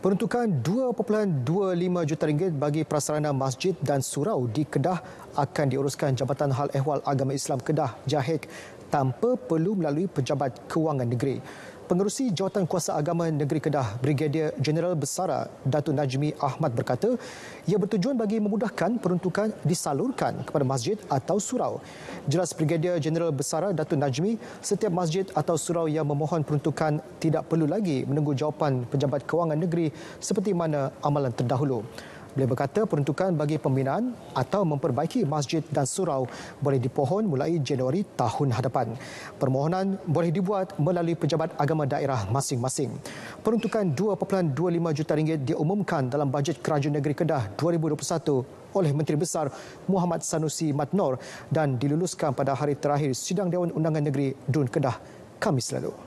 Peruntukan 2.25 juta ringgit bagi prasarana masjid dan surau di Kedah akan diuruskan Jabatan Hal Ehwal Agama Islam Kedah JAHIK tanpa perlu melalui pejabat kewangan negeri. Pengerusi Jawatan Kuasa Agama Negeri Kedah Brigadier General Besara Datuk Najmi Ahmad berkata ia bertujuan bagi memudahkan peruntukan disalurkan kepada masjid atau surau. Jelas Brigadier General Besara Datuk Najmi, setiap masjid atau surau yang memohon peruntukan tidak perlu lagi menunggu jawapan Pejabat Kewangan Negeri seperti mana amalan terdahulu. Beliau berkata peruntukan bagi pembinaan atau memperbaiki masjid dan surau boleh dipohon mulai Januari tahun hadapan. Permohonan boleh dibuat melalui pejabat agama daerah masing-masing. Peruntukan 2.25 juta ringgit diumumkan dalam bajet Kerajaan Negeri Kedah 2021 oleh Menteri Besar Muhammad Sanusi Matnor dan diluluskan pada hari terakhir Sidang Dewan Undangan Negeri Dun Kedah Kamis lalu.